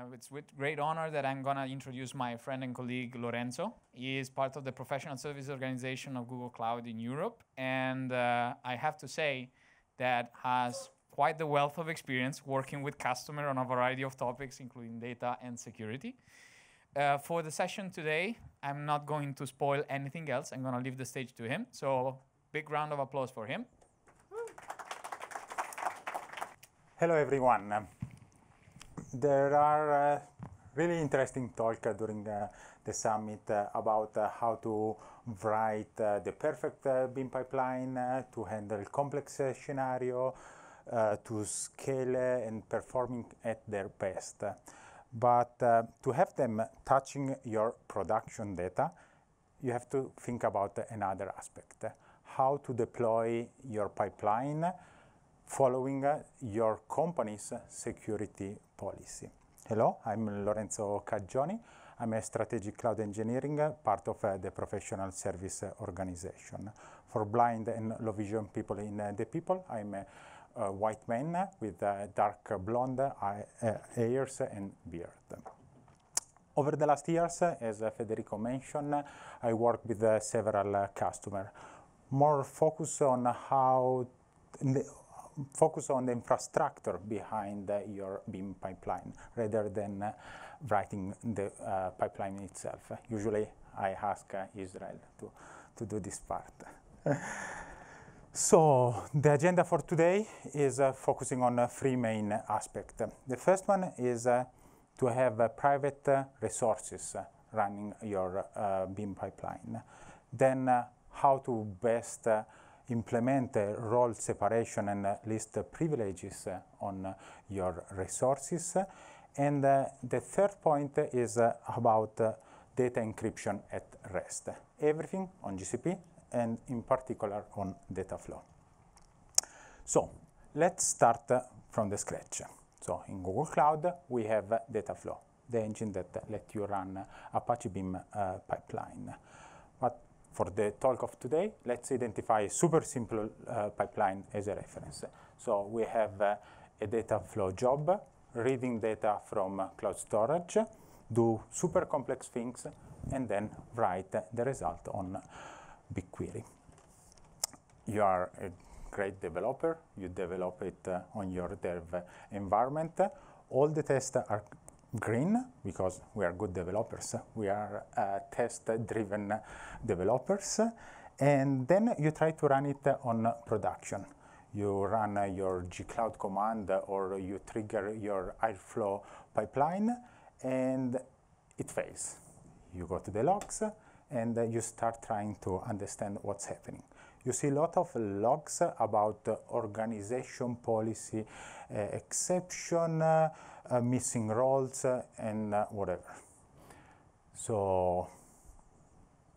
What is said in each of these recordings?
Uh, it's with great honor that I'm going to introduce my friend and colleague Lorenzo. He is part of the professional service organization of Google Cloud in Europe. And uh, I have to say that has quite the wealth of experience working with customer on a variety of topics, including data and security. Uh, for the session today, I'm not going to spoil anything else. I'm going to leave the stage to him. So big round of applause for him. Hello, everyone there are uh, really interesting talk during uh, the summit uh, about how to write the perfect BIM pipeline to handle complex scenario, to scale and performing at their best. But to have them touching your production data, you have to think about another aspect, how to deploy your pipeline following uh, your company's security policy. Hello, I'm Lorenzo Caggioni. I'm a strategic cloud engineering uh, part of uh, the professional service organization. For blind and low vision people in uh, the people, I'm a, a white man with dark blonde eye, hairs and beard. Over the last years, as Federico mentioned, I worked with several customers, more focused on how focus on the infrastructure behind your BIM pipeline rather than uh, writing the uh, pipeline itself. Usually, I ask uh, Israel to, to do this part. So the agenda for today is uh, focusing on uh, three main aspects. The first one is uh, to have private resources running your BIM pipeline. Then how to best implement role separation and list privileges on your resources. And uh, the third point is about data encryption at rest. Everything on GCP and in particular on Dataflow. So let's start from the scratch. So in Google Cloud, we have Dataflow, the engine that let you run Apache Beam uh, pipeline for the talk of today, let's identify a super simple uh, pipeline as a reference. So we have uh, a data flow job, reading data from uh, cloud storage, do super complex things, and then write the result on BigQuery. You are a great developer. You develop it uh, on your dev environment. All the tests are green because we are good developers. We are uh, test-driven developers. And then you try to run it on production. You run your gcloud command or you trigger your Airflow pipeline and it fails. You go to the logs and you start trying to understand what's happening you see a lot of logs about organization policy uh, exception uh, uh, missing roles uh, and uh, whatever. So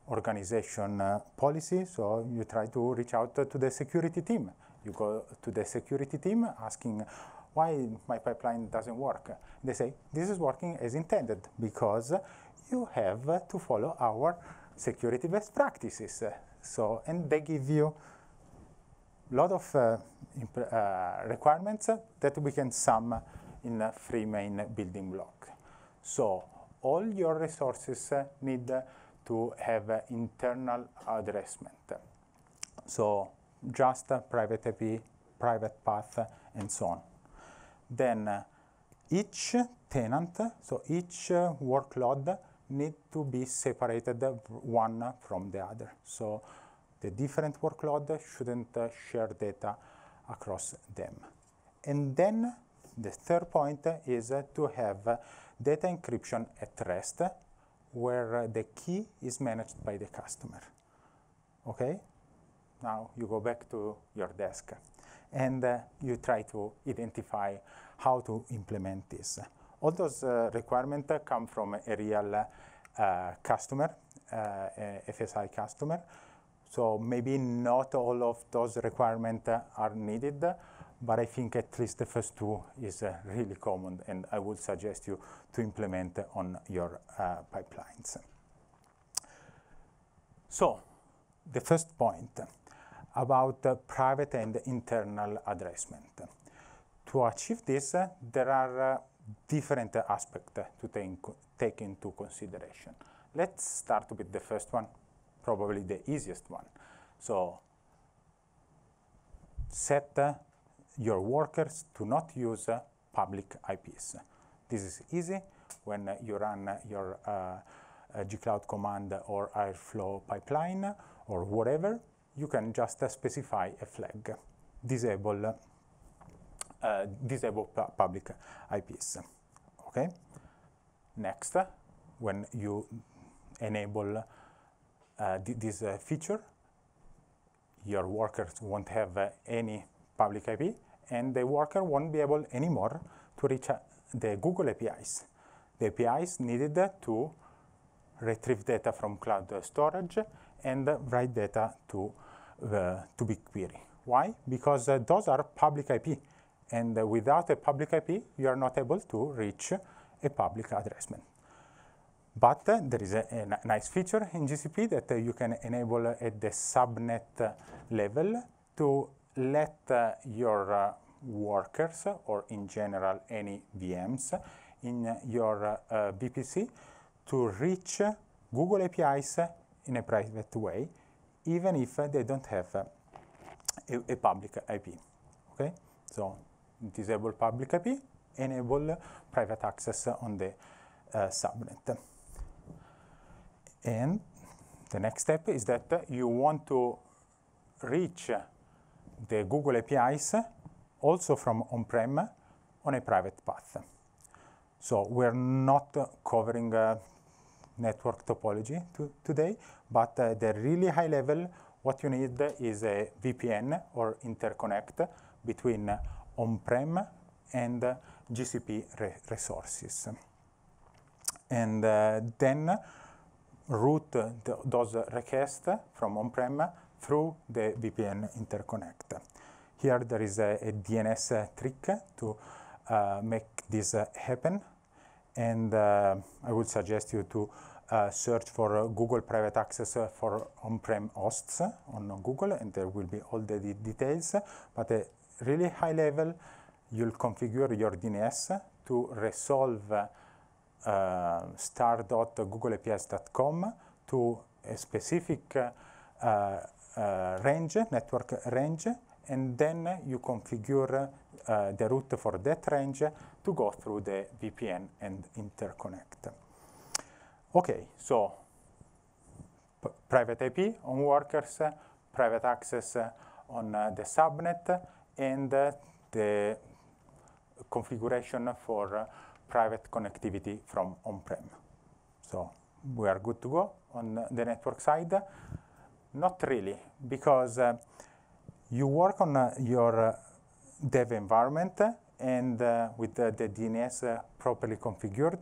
organization uh, policy, so you try to reach out uh, to the security team. You go to the security team asking why my pipeline doesn't work. They say, this is working as intended because you have to follow our security best practices. So, and they give you a lot of uh, requirements that we can sum in uh, three main building blocks. So all your resources need to have internal addressment. So just private IP, private path, and so on. Then each tenant, so each uh, workload need to be separated one from the other. So the different workload shouldn't uh, share data across them. And then the third point is to have data encryption at rest, where the key is managed by the customer. Okay? Now you go back to your desk and uh, you try to identify how to implement this. All those uh, requirements come from a real uh, customer, uh, FSI customer. So maybe not all of those requirements are needed, but I think at least the first two is uh, really common, and I would suggest you to implement on your uh, pipelines. So, the first point about uh, private and internal addressment. To achieve this, uh, there are uh, different aspects to take, take into consideration. Let's start with the first one, probably the easiest one. So, set uh, your workers to not use uh, public IPs. This is easy when uh, you run uh, your gcloud command or Airflow pipeline or whatever, you can just specify a flag, disable, disable public IPs, okay? Next, when you enable uh, th this uh, feature, your workers won't have uh, any public IP, and the worker won't be able anymore to reach uh, the Google APIs. The APIs needed to retrieve data from cloud storage and write data to, uh, to BigQuery. Why? Because uh, those are public IP. And uh, without a public IP, you are not able to reach a public addressment. But uh, there is a, a, nice feature in GCP that uh, you can enable uh, at the subnet level to let uh, your uh, workers, or in general any VMs, in uh, your VPC to reach Google APIs in a private way, even if they don't have a, a public IP, okay? So disable public IP, enable private access on the uh, subnet. And the next step is that you want to reach the Google APIs also from on-prem on a private path. So we're not covering uh, network topology to today, but uh, the really high level, what you need is a VPN or interconnect between on-prem and GCP re resources. And uh, then route those requests from on-prem through the VPN interconnect. Here there is a, a DNS trick to uh, make this uh, happen and uh, I would suggest you to uh, search for uh, Google Private Access uh, for on-prem hosts on Google, and there will be all the details. But at really high level, you'll configure your DNS to resolve star.googleapis.com to a specific uh, range, network range, and then you configure uh, the route for that range to go through the VPN and interconnect. Okay, so private IP on workers, private access on uh, the subnet, and the configuration for private connectivity from on-prem. So we are good to go on the network side. Not really, because uh, you work on uh, your uh, dev environment uh, and uh, with the, the DNS properly configured,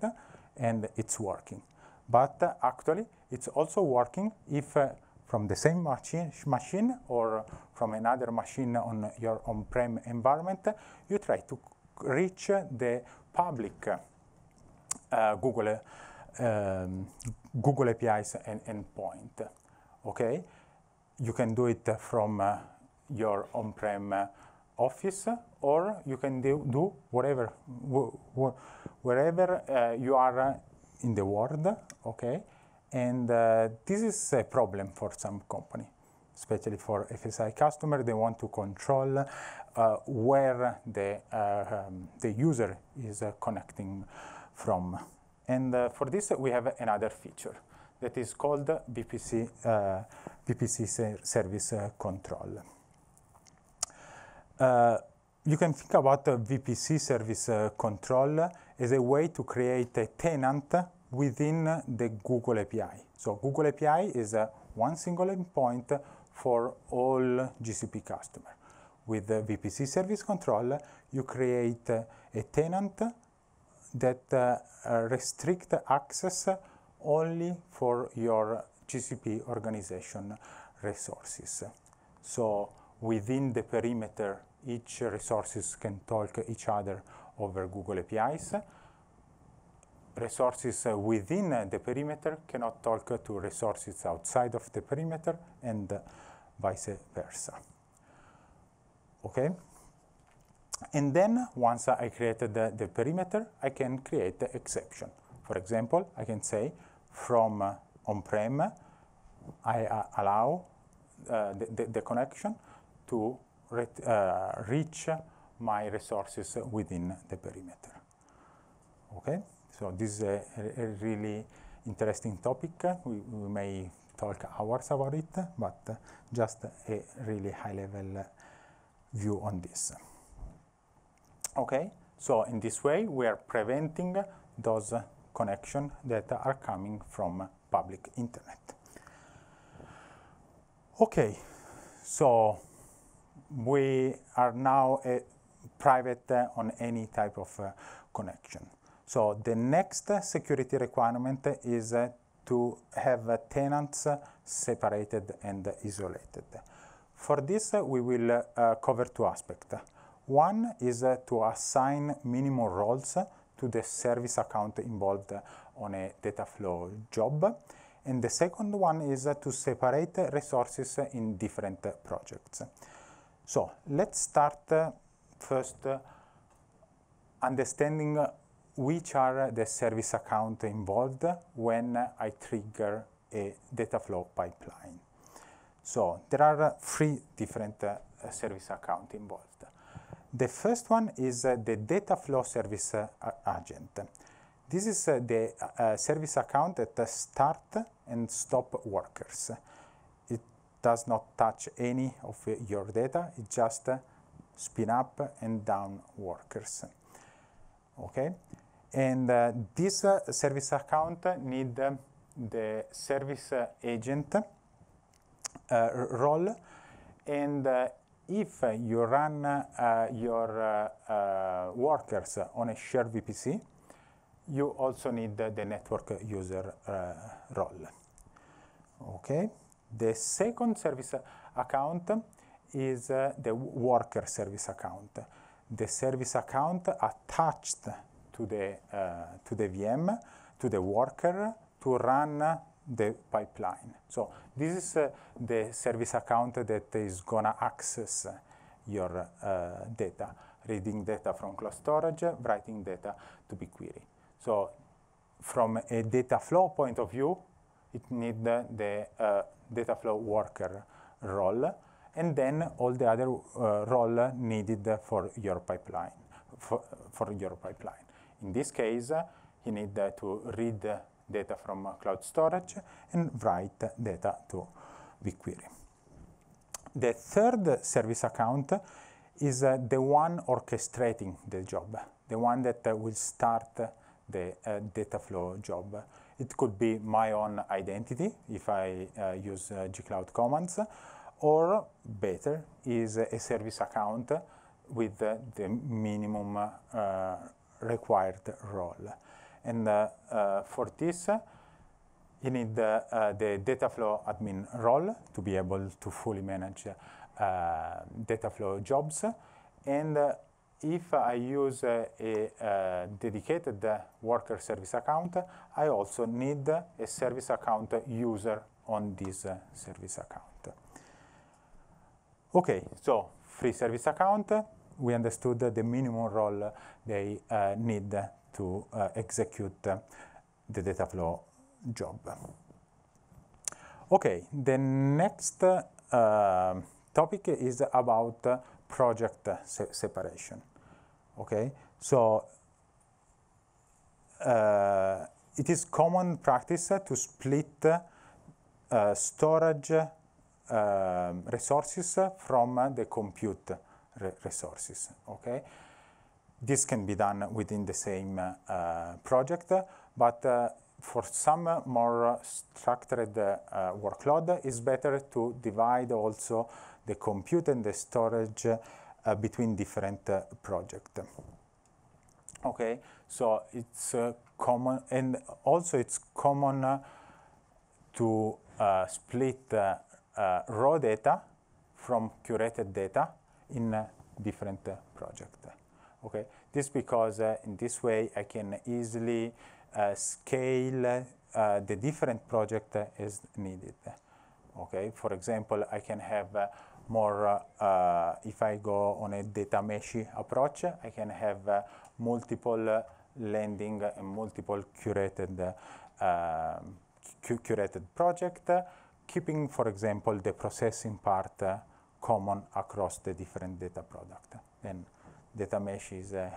and it's working. But actually, it's also working if from the same machine, machine or from another machine on your on-prem environment, you try to reach the public Google um, Google APIs and endpoint. Okay, you can do it from uh, your on-prem uh, office, or you can do, do whatever, wherever uh, you are in the world, okay? And this is a problem for some company especially for FSI customer, they want to control uh, where the, uh, um, the user is uh, connecting from. And for this, we have another feature that is called BPC, uh, ser service uh, control. Uh, you can think about VPC service uh, control as a way to create a tenant within the Google API. So Google API is uh, one single endpoint for all GCP customer. With VPC service control, you create a tenant that uh, restrict access only for your GCP organization resources. So within the perimeter, each resources can talk each other over Google APIs. Resources within the perimeter cannot talk to resources outside of the perimeter and vice versa. Okay? And then once I created the, the perimeter, I can create the exception. For example, I can say from uh, on-prem, I uh, allow uh, the, the, the, connection to reach my resources within the perimeter. Okay, so this is a, a really interesting topic. We, we, may talk hours about it, but just a really high level view on this. Okay, so in this way we are preventing those connection that are coming from public internet. Okay, so we are now private uh, on any type of uh, connection. So the next security requirement is uh, to have uh, tenants separated and isolated. For this, uh, we will uh, cover two aspects. One is to assign minimum roles to the service account involved on a data flow job. And the second one is to separate resources in different projects. So let's start uh, first uh, understanding which are the service account involved when I trigger a data flow pipeline. So there are three different uh, service account involved. The first one is uh, the data flow service uh, agent. This is uh, the service account that start and stop workers. It does not touch any of your data, it just spin up and down workers. Okay? And uh, this uh, service account need uh, the service agent role and if you run uh, your uh, uh, workers on a shared VPC, you also need the network user role. Okay. The second service account is the worker service account. The service account attached to the, to the VM, to the worker, to run the pipeline. So this is uh, the service account that is going to access uh, your uh, data, reading data from cloud storage, writing data to be queried. So from a data flow point of view, it need the uh, data flow worker role, and then all the other uh, role needed for your pipeline, for, for your pipeline. In this case, you need to read data from uh, cloud storage and write data to BigQuery. The third service account is uh, the one orchestrating the job, the one that uh, will start the uh, data flow job. It could be my own identity if I uh, use uh, gcloud commands, or better is a service account with the minimum required role. And uh, uh, for this, you need uh, the data flow admin role to be able to fully manage data flow jobs. And if I use a, dedicated worker service account, I also need a service account user on this service account. Okay, so free service account, we understood the minimum role they uh, need to uh, execute uh, the data flow job. Okay, the next uh, topic is about project se separation. Okay, so uh, it is common practice to split uh, storage uh, resources from the compute re resources. Okay, this can be done within the same uh, project, but uh, for some more structured uh, workload, it's better to divide also the compute and the storage between different projects. Okay, so it's common, and also it's common to uh, split uh, uh, raw data from curated data in different projects okay this because uh, in this way I can easily uh, scale uh, the different project as uh, needed okay for example I can have uh, more uh, if I go on a data mesh approach I can have multiple landing and multiple curated um, curated project keeping for example the processing part common across the different data product then data mesh is a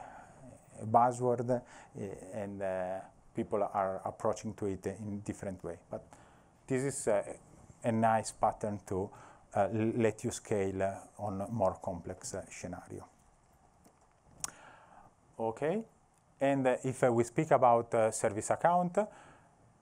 buzzword eh, and eh, people are approaching to it in different way. But this is eh, a nice pattern to let you scale on more complex scenario. Okay, and if we speak about service account,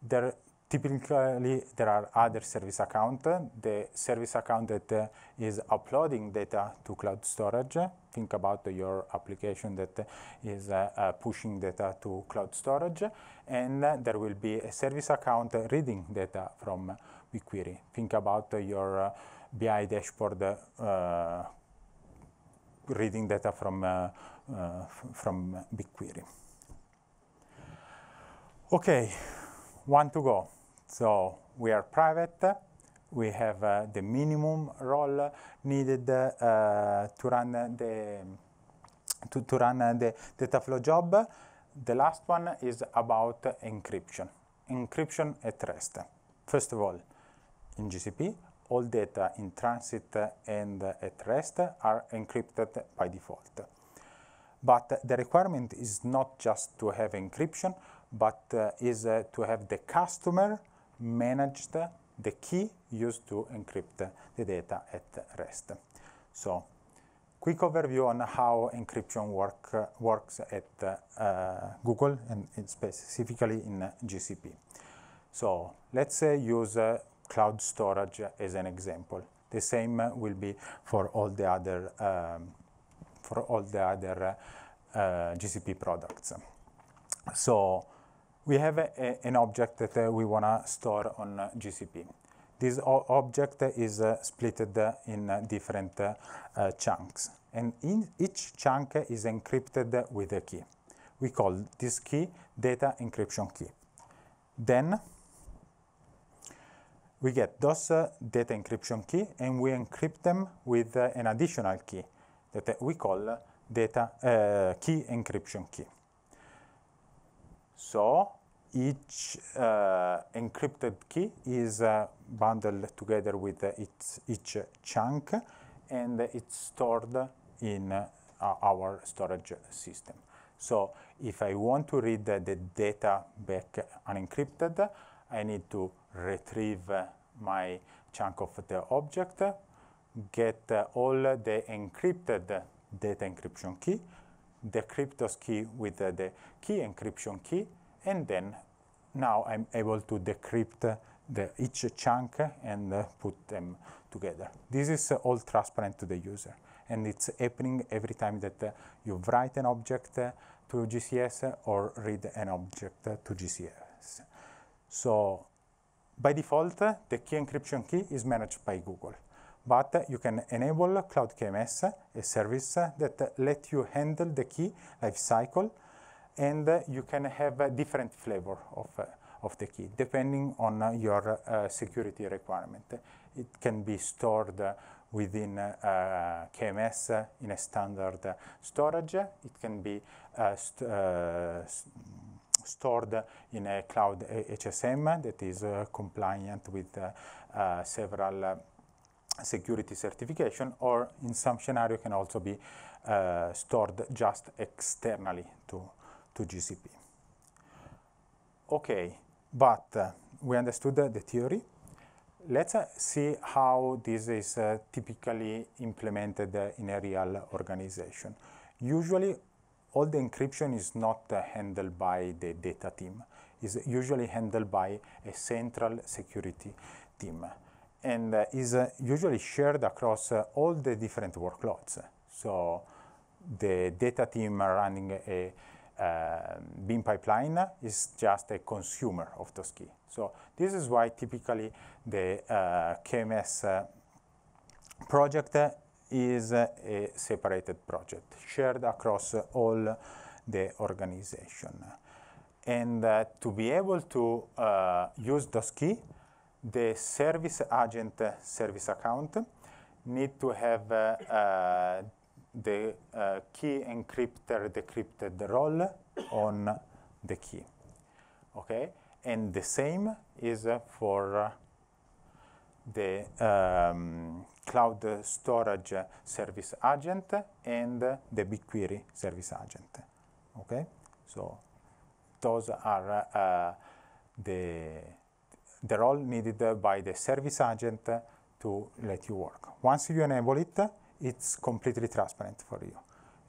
there Typically, there are other service account, the service account that is uploading data to cloud storage. Think about your application that is uh, uh, pushing data to cloud storage. And there will be a service account reading data from BigQuery. Think about your uh, BI dashboard uh, reading data from, uh, uh, from BigQuery. Okay, one to go. So we are private. We have uh, the minimum role needed uh, to run the to, to run the data flow job. The last one is about encryption. Encryption at rest. First of all, in GCP, all data in transit and at rest are encrypted by default. But the requirement is not just to have encryption, but uh, is uh, to have the customer manage the key used to encrypt the data at rest. So quick overview on how encryption work, uh, works at uh, Google and specifically in GCP. So let's say uh, use uh, cloud storage as an example. The same will be for all the other um, for all the other uh, GCP products. So we have a, a, an object that uh, we want to store on uh, GCP. This object is uh, split uh, in uh, different uh, chunks, and each chunk is encrypted with a key. We call this key data encryption key. Then we get those data encryption key, and we encrypt them with an additional key that we call data key encryption key. So each uh, encrypted key is uh, bundled together with uh, its, each chunk and it's stored in uh, our storage system. So if I want to read the data back unencrypted, I need to retrieve my chunk of the object, get all the encrypted data encryption key, the cryptos key with uh, the key encryption key, and then now I'm able to decrypt the each chunk and put them together. This is all transparent to the user, and it's happening every time that you write an object to GCS or read an object to GCS. So by default, the key encryption key is managed by Google but you can enable Cloud KMS, a service that let you handle the key lifecycle, and you can have a different flavor of, uh, of the key, depending on uh, your uh, security requirement. It can be stored within uh, KMS in a standard storage. It can be st stored in a cloud HSM that is compliant with several security certification or in some scenario can also be uh, stored just externally to, to GCP. Okay, but uh, we understood uh, the theory. Let's uh, see how this is uh, typically implemented uh, in a real organization. Usually, all the encryption is not handled by the data team. It's usually handled by a central security team and is uh, usually shared across uh, all the different workloads. So the data team running a uh, BIM pipeline is just a consumer of those key. So this is why typically the uh, KMS uh, project is a separated project, shared across all the organization. And uh, to be able to use those key, the service agent service account need to have uh, uh, the uh, key encrypted decrypted role on the key. Okay, and the same is for the um, cloud storage service agent and the BigQuery service agent. Okay, so those are uh, the they're all needed uh, by the service agent uh, to let you work. Once you enable it, uh, it's completely transparent for you.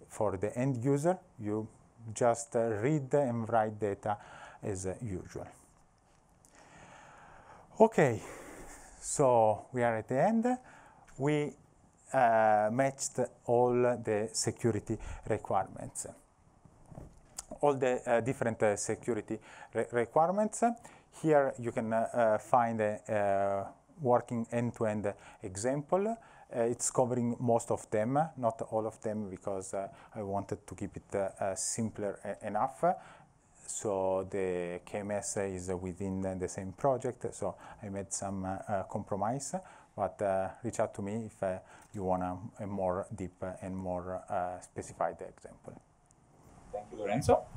For the end user, you just read and write data as usual. Okay, so we are at the end. We uh, matched all the security requirements. All the uh, different uh, security re requirements. Here you can uh, uh, find a, working end-to-end -end example. Uh, it's covering most of them, not all of them, because I wanted to keep it simpler enough so the KMS is within the same project, so I made some uh, compromise, but uh, reach out to me if uh, you want a, a, more deep and more specified example. Thank you, Lorenzo.